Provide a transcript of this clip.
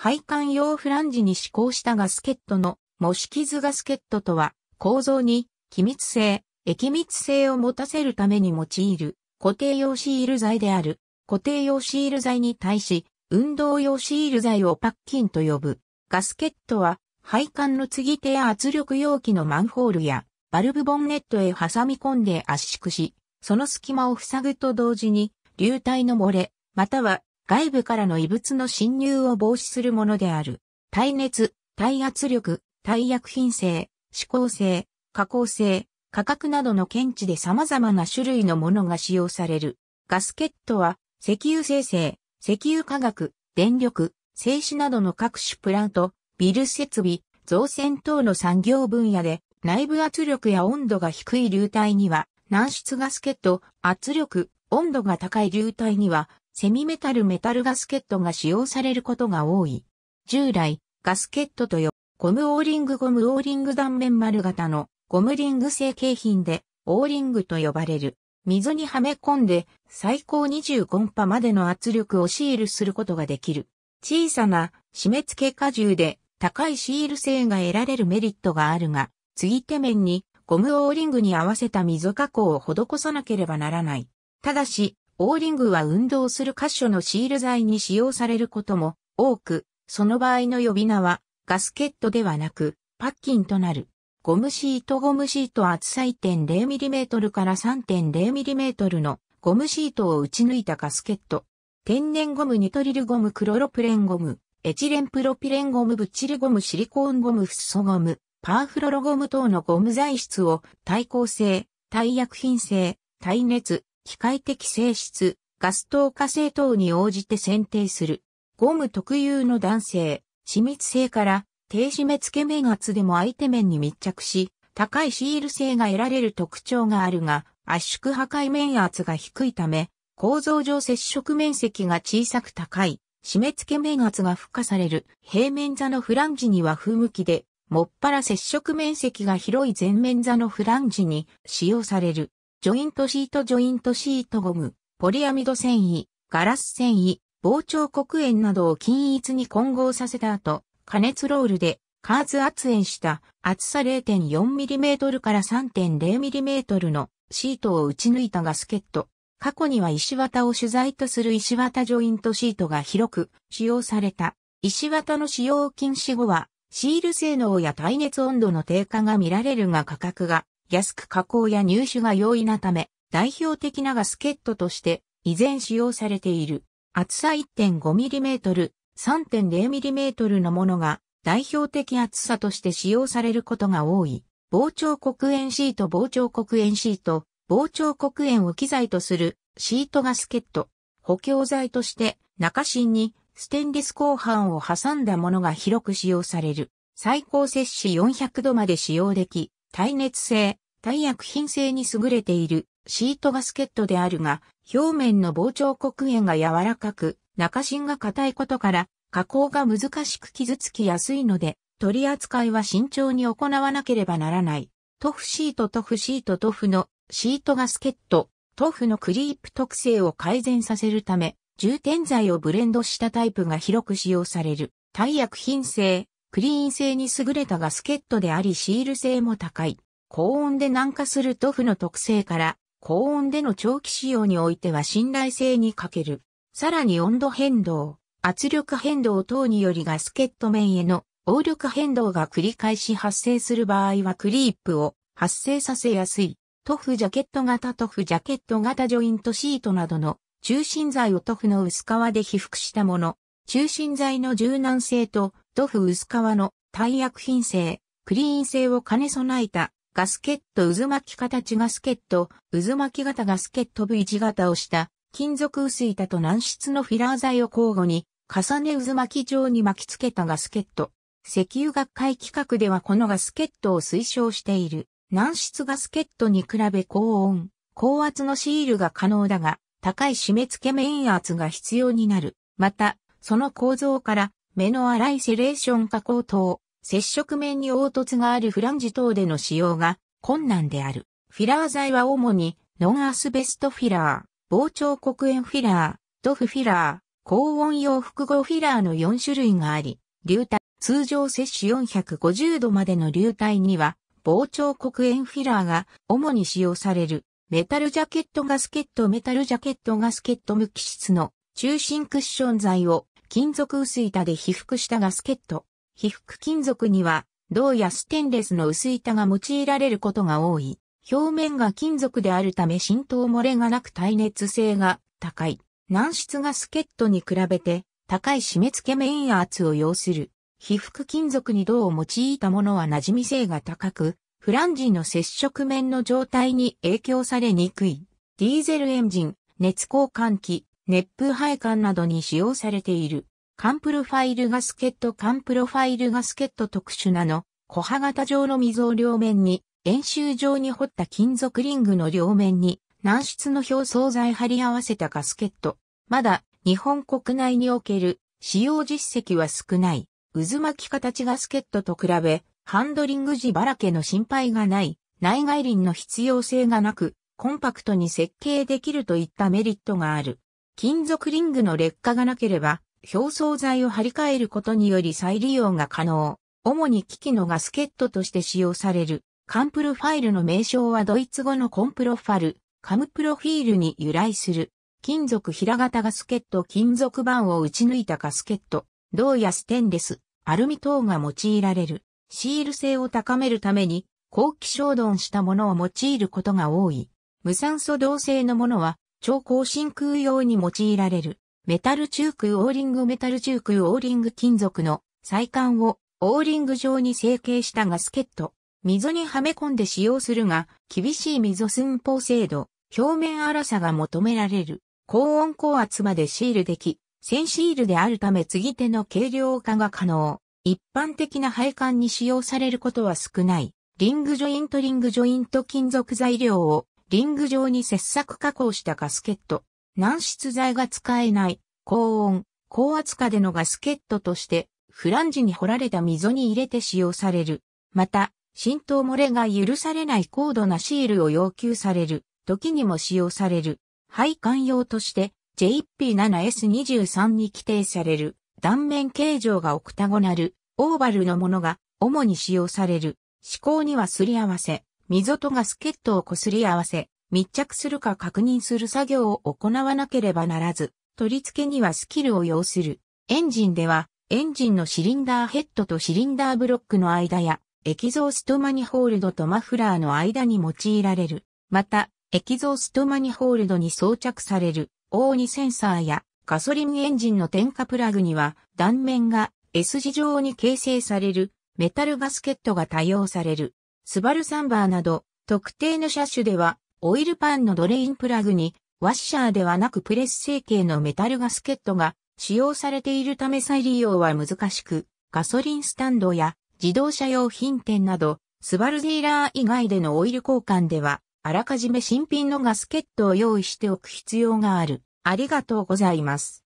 配管用フランジに施行したガスケットの模式図ガスケットとは構造に気密性、液密性を持たせるために用いる固定用シール剤である。固定用シール剤に対し運動用シール剤をパッキンと呼ぶ。ガスケットは配管の継ぎ手や圧力容器のマンホールやバルブボンネットへ挟み込んで圧縮し、その隙間を塞ぐと同時に流体の漏れ、または外部からの異物の侵入を防止するものである。耐熱、耐圧力、耐薬品性、指向性、加工性、価格などの検知で様々な種類のものが使用される。ガスケットは、石油生成、石油化学、電力、製紙などの各種プラント、ビル設備、造船等の産業分野で、内部圧力や温度が低い流体には、軟質ガスケット、圧力、温度が高い流体には、セミメタルメタルガスケットが使用されることが多い。従来、ガスケットとよ、ゴムオーリングゴムオーリング断面丸型のゴムリング成形品でオーリングと呼ばれる。溝にはめ込んで最高25波までの圧力をシールすることができる。小さな締め付け荷重で高いシール性が得られるメリットがあるが、継ぎ手面にゴムオーリングに合わせた溝加工を施さなければならない。ただし、オーリングは運動する箇所のシール剤に使用されることも多く、その場合の呼び名はガスケットではなくパッキンとなる。ゴムシートゴムシート厚さ 1.0mm から 3.0mm のゴムシートを打ち抜いたガスケット。天然ゴムニトリルゴムクロロプレンゴム、エチレンプロピレンゴムブチルゴムシリコーンゴムフッ素ゴム、パーフロロゴム等のゴム材質を耐候性、耐薬品性、耐熱、機械的性質、ガス透過性等に応じて選定する。ゴム特有の弾性、死密性から低締め付け面圧でも相手面に密着し、高いシール性が得られる特徴があるが、圧縮破壊面圧が低いため、構造上接触面積が小さく高い、締め付け面圧が付加される平面座のフランジには風向きで、もっぱら接触面積が広い前面座のフランジに使用される。ジョイントシートジョイントシートゴム、ポリアミド繊維、ガラス繊維、膨張黒煙などを均一に混合させた後、加熱ロールで加圧圧炎した厚さ 0.4mm から 3.0mm のシートを打ち抜いたガスケット。過去には石綿を取材とする石綿ジョイントシートが広く使用された。石綿の使用禁止後はシール性能や耐熱温度の低下が見られるが価格が安く加工や入手が容易なため、代表的なガスケットとして依然使用されている。厚さ 1.5mm、3.0mm のものが代表的厚さとして使用されることが多い。膨張黒煙シート膨張黒煙シート、膨張黒煙を機材とするシートガスケット。補強材として中芯にステンレス鋼板を挟んだものが広く使用される。最高摂氏400度まで使用でき、耐熱性、耐薬品性に優れているシートガスケットであるが、表面の膨張黒煙が柔らかく、中芯が硬いことから、加工が難しく傷つきやすいので、取り扱いは慎重に行わなければならない。トフシートトフシートトフのシートガスケット、トフのクリープ特性を改善させるため、充填剤をブレンドしたタイプが広く使用される。耐薬品性、クリーン性に優れたガスケットでありシール性も高い。高温で軟化する塗布の特性から、高温での長期使用においては信頼性に欠ける。さらに温度変動、圧力変動等によりガスケット面への応力変動が繰り返し発生する場合はクリープを発生させやすい。塗布ジャケット型塗布ジャケット型ジョイントシートなどの中心材を塗布の薄皮で被覆したもの。中心材の柔軟性と塗フ薄皮の耐薬品性、クリーン性を兼ね備えたガスケット渦巻き形ガスケット、渦巻き型ガスケット V 字型をした金属薄板と軟質のフィラー材を交互に重ね渦巻き状に巻き付けたガスケット。石油学会企画ではこのガスケットを推奨している。軟質ガスケットに比べ高温、高圧のシールが可能だが、高い締め付け面圧が必要になる。また、その構造から目の粗いセレーション加工等、接触面に凹凸があるフランジ等での使用が困難である。フィラー剤は主にノンアスベストフィラー、膨張黒煙フィラー、ドフフィラー、高温用複合フィラーの4種類があり、流体、通常摂取450度までの流体には、膨張黒煙フィラーが主に使用される。メタルジャケットガスケットメタルジャケットガスケット無機質の中心クッション材を金属薄板で被覆したガスケット。被覆金属には、銅やステンレスの薄板が用いられることが多い。表面が金属であるため浸透漏れがなく耐熱性が高い。軟質ガスケットに比べて高い締め付け面圧を要する。被覆金属に銅を用いたものは馴染み性が高く、フランジの接触面の状態に影響されにくい。ディーゼルエンジン、熱交換器、熱風配管などに使用されている、缶プロファイルガスケット缶プロファイルガスケット特殊なの、小刃型状の溝を両面に、円周状に掘った金属リングの両面に、軟質の表層材貼り合わせたガスケット。まだ、日本国内における、使用実績は少ない。渦巻き形ガスケットと比べ、ハンドリング時ばらけの心配がない、内外輪の必要性がなく、コンパクトに設計できるといったメリットがある。金属リングの劣化がなければ、表層材を張り替えることにより再利用が可能。主に機器のガスケットとして使用される。カンプロファイルの名称はドイツ語のコンプロファル、カムプロフィールに由来する。金属平型ガスケット金属板を打ち抜いたガスケット、銅やステンレス、アルミ等が用いられる。シール性を高めるために、後期衝動したものを用いることが多い。無酸素銅製のものは超高真空用に用いられる、メタル中空オーリングメタル中空オーリング金属の再管をオーリング状に成形したガスケット、溝にはめ込んで使用するが、厳しい溝寸法精度、表面粗さが求められる、高温高圧までシールでき、線シールであるため継ぎ手の軽量化が可能。一般的な配管に使用されることは少ない。リングジョイントリングジョイント金属材料をリング状に切削加工したガスケット、軟質材が使えない、高温、高圧化でのガスケットとして、フランジに掘られた溝に入れて使用される。また、浸透漏れが許されない高度なシールを要求される、時にも使用される。配管用として JP7S23 に規定される断面形状がオクタゴナル、オーバルのものが主に使用される。思考にはすり合わせ、溝ガがケットをこすり合わせ、密着するか確認する作業を行わなければならず、取り付けにはスキルを要する。エンジンでは、エンジンのシリンダーヘッドとシリンダーブロックの間や、エキゾーストマニホールドとマフラーの間に用いられる。また、エキゾーストマニホールドに装着される O2 センサーやガソリンエンジンの点火プラグには断面が S 字状に形成されるメタルガスケットが多用される。スバルサンバーなど、特定の車種では、オイルパンのドレインプラグに、ワッシャーではなくプレス成形のメタルガスケットが使用されているため再利用は難しく、ガソリンスタンドや自動車用品店など、スバルディーラー以外でのオイル交換では、あらかじめ新品のガスケットを用意しておく必要がある。ありがとうございます。